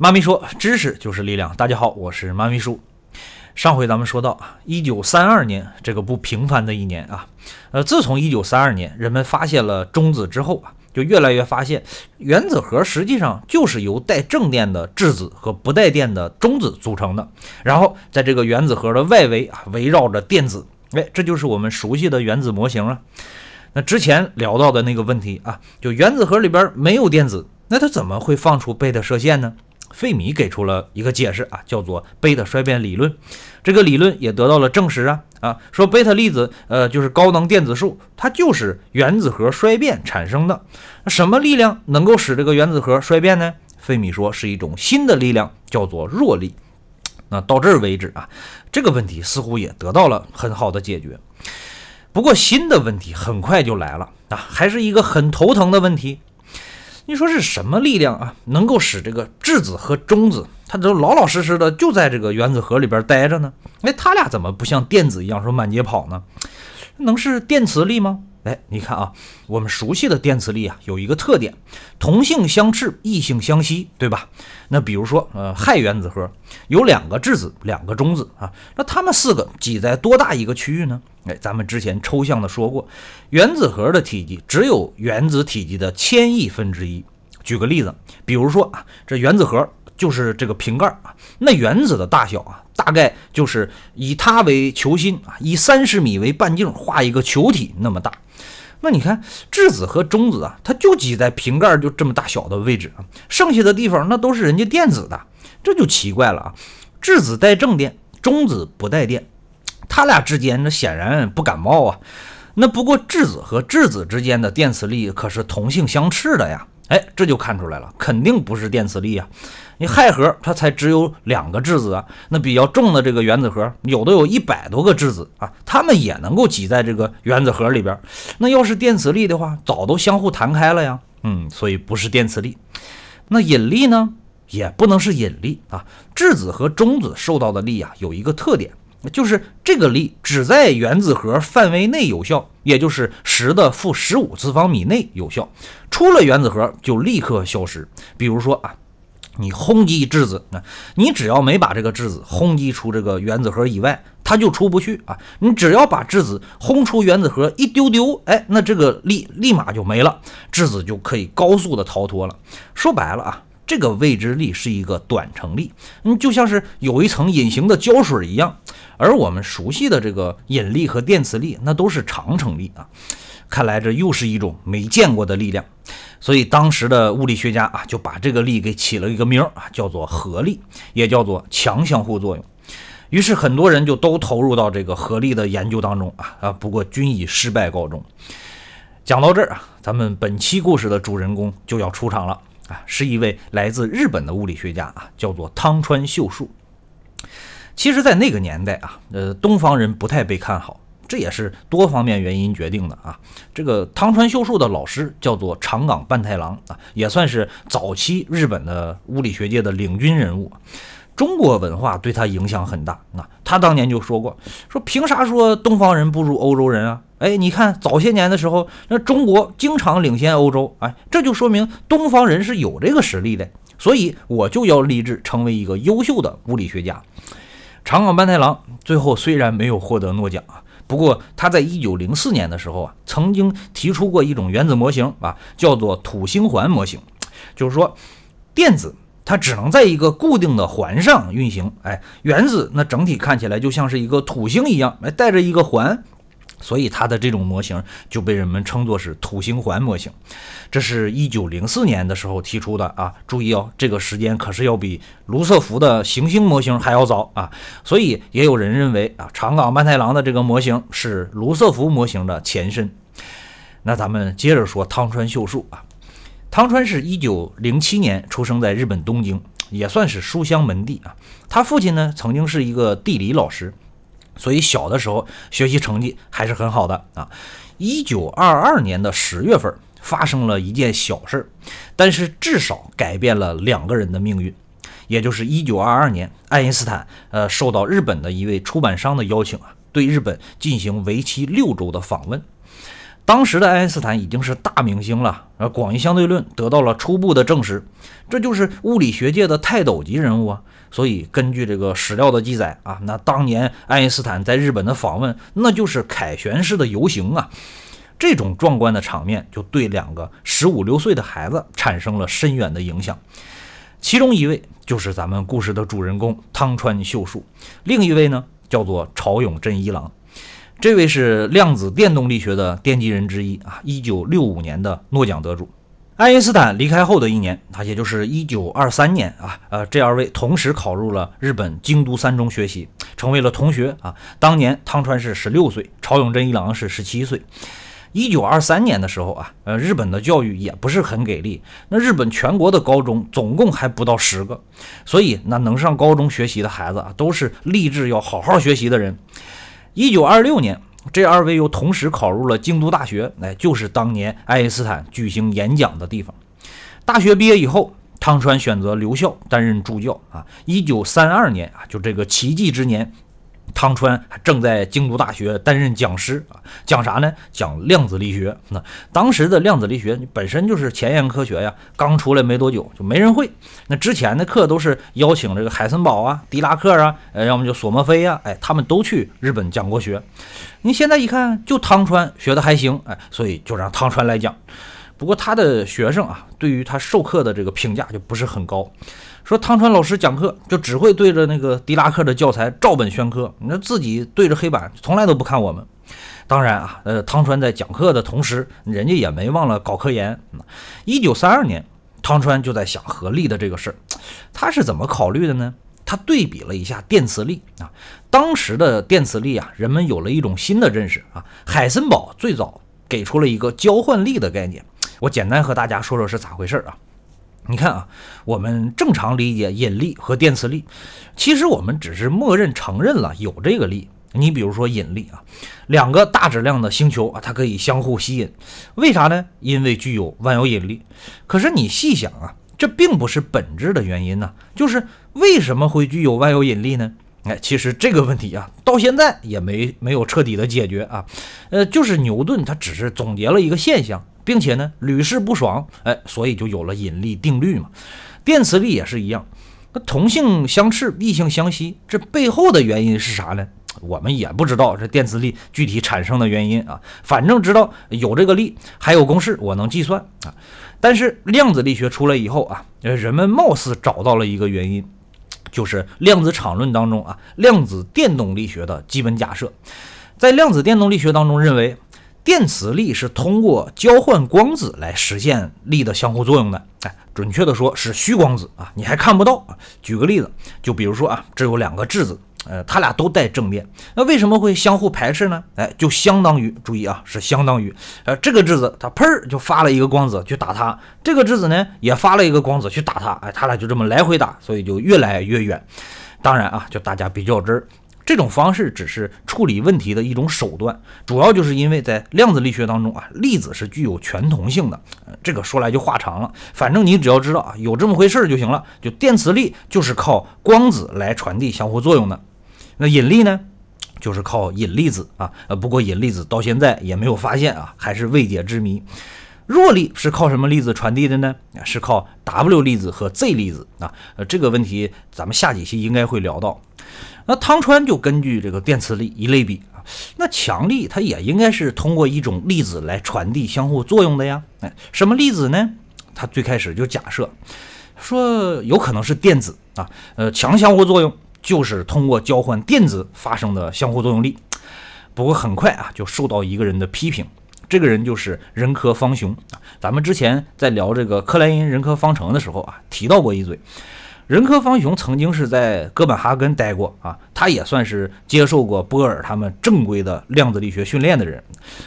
妈咪说：“知识就是力量。”大家好，我是妈咪叔。上回咱们说到，一九三二年这个不平凡的一年啊，呃，自从一九三二年人们发现了中子之后啊，就越来越发现原子核实际上就是由带正电的质子和不带电的中子组成的。然后在这个原子核的外围啊，围绕着电子。哎，这就是我们熟悉的原子模型啊。那之前聊到的那个问题啊，就原子核里边没有电子，那它怎么会放出贝塔射线呢？费米给出了一个解释啊，叫做贝塔衰变理论，这个理论也得到了证实啊啊，说贝塔粒子呃就是高能电子束，它就是原子核衰变产生的。什么力量能够使这个原子核衰变呢？费米说是一种新的力量，叫做弱力。那到这儿为止啊，这个问题似乎也得到了很好的解决。不过新的问题很快就来了啊，还是一个很头疼的问题。你说是什么力量啊，能够使这个质子和中子，它都老老实实的就在这个原子核里边待着呢？哎，它俩怎么不像电子一样说满街跑呢？能是电磁力吗？哎，你看啊，我们熟悉的电磁力啊，有一个特点，同性相斥，异性相吸，对吧？那比如说，呃，氦原子核有两个质子，两个中子啊，那它们四个挤在多大一个区域呢？哎，咱们之前抽象的说过，原子核的体积只有原子体积的千亿分之一。举个例子，比如说啊，这原子核就是这个瓶盖啊，那原子的大小啊，大概就是以它为球心啊，以三十米为半径画一个球体那么大。那你看，质子和中子啊，它就挤在瓶盖就这么大小的位置啊，剩下的地方那都是人家电子的，这就奇怪了啊！质子带正电，中子不带电，它俩之间那显然不感冒啊。那不过质子和质子之间的电磁力可是同性相斥的呀。哎，这就看出来了，肯定不是电磁力啊！你氦核它才只有两个质子啊，那比较重的这个原子核，有的有一百多个质子啊，它们也能够挤在这个原子核里边。那要是电磁力的话，早都相互弹开了呀。嗯，所以不是电磁力。那引力呢，也不能是引力啊。质子和中子受到的力啊，有一个特点。那就是这个力只在原子核范围内有效，也就是十的负十五次方米内有效。出了原子核就立刻消失。比如说啊，你轰击质子，那你只要没把这个质子轰击出这个原子核以外，它就出不去啊。你只要把质子轰出原子核一丢丢，哎，那这个力立马就没了，质子就可以高速的逃脱了。说白了啊。这个未知力是一个短程力，嗯，就像是有一层隐形的胶水一样，而我们熟悉的这个引力和电磁力，那都是长程力啊。看来这又是一种没见过的力量，所以当时的物理学家啊，就把这个力给起了一个名儿，叫做合力，也叫做强相互作用。于是很多人就都投入到这个合力的研究当中啊啊，不过均以失败告终。讲到这儿啊，咱们本期故事的主人公就要出场了。啊，是一位来自日本的物理学家啊，叫做汤川秀树。其实，在那个年代啊，呃，东方人不太被看好，这也是多方面原因决定的啊。这个汤川秀树的老师叫做长冈半太郎啊，也算是早期日本的物理学界的领军人物。中国文化对他影响很大。那他当年就说过：“说凭啥说东方人不如欧洲人啊？哎，你看早些年的时候，那中国经常领先欧洲，哎，这就说明东方人是有这个实力的。所以我就要立志成为一个优秀的物理学家。”长冈半太郎最后虽然没有获得诺奖啊，不过他在一九零四年的时候啊，曾经提出过一种原子模型啊，叫做土星环模型，就是说电子。它只能在一个固定的环上运行，哎，原子那整体看起来就像是一个土星一样，哎，带着一个环，所以它的这种模型就被人们称作是土星环模型。这是一九零四年的时候提出的啊，注意哦，这个时间可是要比卢瑟福的行星模型还要早啊，所以也有人认为啊，长冈曼太郎的这个模型是卢瑟福模型的前身。那咱们接着说汤川秀树啊。汤川是一九零七年出生在日本东京，也算是书香门第啊。他父亲呢曾经是一个地理老师，所以小的时候学习成绩还是很好的啊。一九二二年的十月份发生了一件小事儿，但是至少改变了两个人的命运，也就是一九二二年，爱因斯坦呃受到日本的一位出版商的邀请啊，对日本进行为期六周的访问。当时的爱因斯坦已经是大明星了，而广义相对论得到了初步的证实，这就是物理学界的泰斗级人物啊。所以根据这个史料的记载啊，那当年爱因斯坦在日本的访问，那就是凯旋式的游行啊。这种壮观的场面就对两个十五六岁的孩子产生了深远的影响，其中一位就是咱们故事的主人公汤川秀树，另一位呢叫做朝永真一郎。这位是量子电动力学的奠基人之一啊，一九六五年的诺奖得主。爱因斯坦离开后的一年，啊，也就是一九二三年啊，呃，这二位同时考入了日本京都三中学习，成为了同学啊。当年汤川是十六岁，朝永贞一郎是十七岁。一九二三年的时候啊，呃，日本的教育也不是很给力，那日本全国的高中总共还不到十个，所以那能上高中学习的孩子啊，都是立志要好好学习的人。一九二六年，这二位又同时考入了京都大学，哎，就是当年爱因斯坦举行演讲的地方。大学毕业以后，汤川选择留校担任助教啊。一九三二年啊，就这个奇迹之年。汤川还正在京都大学担任讲师啊，讲啥呢？讲量子力学。那当时的量子力学本身就是前沿科学呀，刚出来没多久，就没人会。那之前的课都是邀请这个海森堡啊、狄拉克啊，呃，要么就索莫菲呀，哎，他们都去日本讲过学。你现在一看，就汤川学的还行，哎，所以就让汤川来讲。不过他的学生啊，对于他授课的这个评价就不是很高。说汤川老师讲课就只会对着那个狄拉克的教材照本宣科，那自己对着黑板从来都不看我们。当然啊，呃，汤川在讲课的同时，人家也没忘了搞科研。一九三二年，汤川就在想合力的这个事儿，他是怎么考虑的呢？他对比了一下电磁力啊，当时的电磁力啊，人们有了一种新的认识啊。海森堡最早给出了一个交换力的概念，我简单和大家说说是咋回事啊。你看啊，我们正常理解引力和电磁力，其实我们只是默认承认了有这个力。你比如说引力啊，两个大质量的星球啊，它可以相互吸引，为啥呢？因为具有万有引力。可是你细想啊，这并不是本质的原因呐。就是为什么会具有万有引力呢？哎，其实这个问题啊，到现在也没没有彻底的解决啊。呃，就是牛顿他只是总结了一个现象。并且呢，屡试不爽，哎，所以就有了引力定律嘛。电磁力也是一样，那同性相斥，异性相吸，这背后的原因是啥呢？我们也不知道这电磁力具体产生的原因啊。反正知道有这个力，还有公式，我能计算啊。但是量子力学出来以后啊，人们貌似找到了一个原因，就是量子场论当中啊，量子电动力学的基本假设，在量子电动力学当中认为。电磁力是通过交换光子来实现力的相互作用的。哎，准确的说是虚光子啊，你还看不到啊。举个例子，就比如说啊，这有两个质子，呃，它俩都带正电，那为什么会相互排斥呢？哎，就相当于，注意啊，是相当于，呃，这个质子它砰就发了一个光子去打它，这个质子呢也发了一个光子去打它，哎，它俩就这么来回打，所以就越来越远。当然啊，就大家别较真。这种方式只是处理问题的一种手段，主要就是因为在量子力学当中啊，粒子是具有全同性的。这个说来就话长了，反正你只要知道啊有这么回事就行了。就电磁力就是靠光子来传递相互作用的，那引力呢，就是靠引力子啊。呃，不过引力子到现在也没有发现啊，还是未解之谜。弱力是靠什么粒子传递的呢？是靠 W 粒子和 Z 粒子啊。呃，这个问题咱们下几期应该会聊到。那汤川就根据这个电磁力一类比啊，那强力它也应该是通过一种粒子来传递相互作用的呀。哎，什么粒子呢？他最开始就假设说有可能是电子啊。呃，强相互作用就是通过交换电子发生的相互作用力。不过很快啊，就受到一个人的批评，这个人就是仁科方雄啊。咱们之前在聊这个克莱因人科方程的时候啊，提到过一嘴。仁科方雄曾经是在哥本哈根待过啊，他也算是接受过波尔他们正规的量子力学训练的人，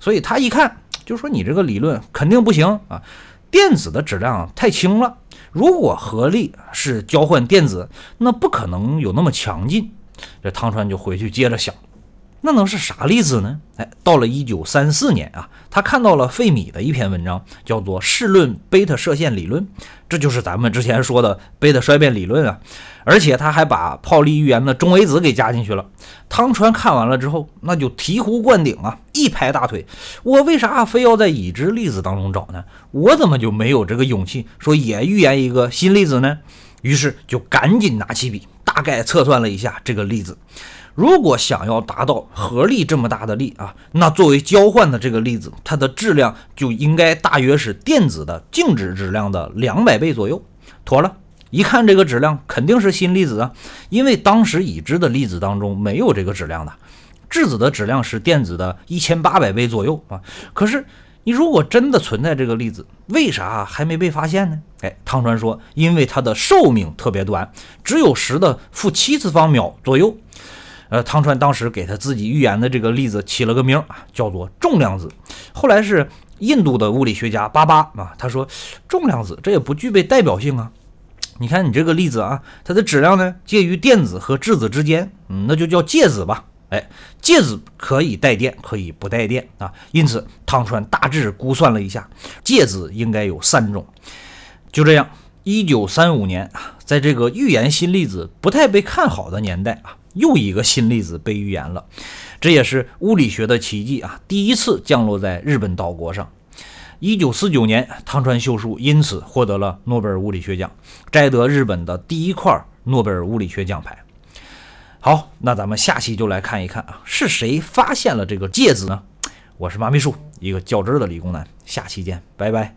所以他一看就说：“你这个理论肯定不行啊，电子的质量太轻了，如果合力是交换电子，那不可能有那么强劲。”这汤川就回去接着想。那能是啥例子呢？哎，到了一九三四年啊，他看到了费米的一篇文章，叫做《试论贝塔射线理论》，这就是咱们之前说的贝塔衰变理论啊。而且他还把泡利预言的中微子给加进去了。汤川看完了之后，那就醍醐灌顶啊，一拍大腿，我为啥非要在已知粒子当中找呢？我怎么就没有这个勇气说也预言一个新粒子呢？于是就赶紧拿起笔，大概测算了一下这个粒子。如果想要达到合力这么大的力啊，那作为交换的这个粒子，它的质量就应该大约是电子的静止质量的两百倍左右。妥了，一看这个质量肯定是新粒子啊，因为当时已知的粒子当中没有这个质量的。质子的质量是电子的一千八百倍左右啊。可是你如果真的存在这个粒子，为啥还没被发现呢？哎，汤川说，因为它的寿命特别短，只有10的负7次方秒左右。呃，汤川当时给他自己预言的这个例子起了个名啊，叫做“重量子”。后来是印度的物理学家巴巴啊，他说：“重量子这也不具备代表性啊。你看你这个例子啊，它的质量呢介于电子和质子之间，嗯，那就叫介子吧。哎，介子可以带电，可以不带电啊。因此，汤川大致估算了一下，介子应该有三种。就这样，一九三五年啊，在这个预言新粒子不太被看好的年代啊。又一个新粒子被预言了，这也是物理学的奇迹啊！第一次降落在日本岛国上。一九四九年，汤川秀树因此获得了诺贝尔物理学奖，摘得日本的第一块诺贝尔物理学奖牌。好，那咱们下期就来看一看啊，是谁发现了这个介子呢？我是麻秘书，一个较真的理工男。下期见，拜拜。